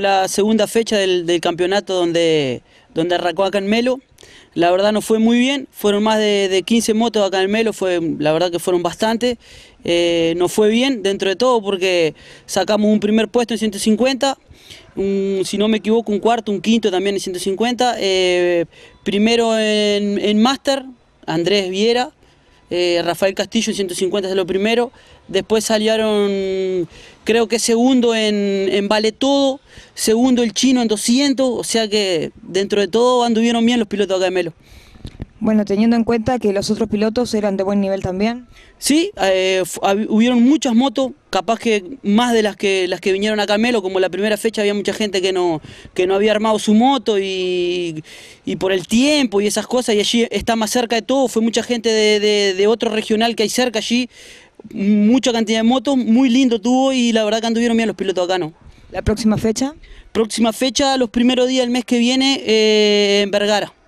La segunda fecha del, campeonato donde, donde arrancó acá en Melo, la verdad no fue muy bien, fueron más de, 15 motos acá en Melo, fue, la verdad que fueron bastante, eh, no fue bien dentro de todo porque sacamos un primer puesto en 150, si no me equivoco un cuarto, un quinto también en 150, eh, primero en, en Master, Andrés Viera, eh, Rafael Castillo en 150 es lo primero, después salieron creo que segundo en, Vale Todo, segundo el chino en 200, o sea que dentro de todo anduvieron bien los pilotos de Melo. Bueno, teniendo en cuenta que los otros pilotos eran de buen nivel también. Sí, eh, hubieron muchas motos, capaz que más de las que las que vinieron a Camelo, como la primera fecha había mucha gente que no, que no había armado su moto y, por el tiempo y esas cosas, y allí está más cerca de todo, fue mucha gente de, otro regional que hay cerca allí, mucha cantidad de motos, muy lindo tuvo y la verdad que anduvieron bien los pilotos acá, ¿no? ¿La próxima fecha? Próxima fecha, los primeros días del mes que viene eh, en Vergara.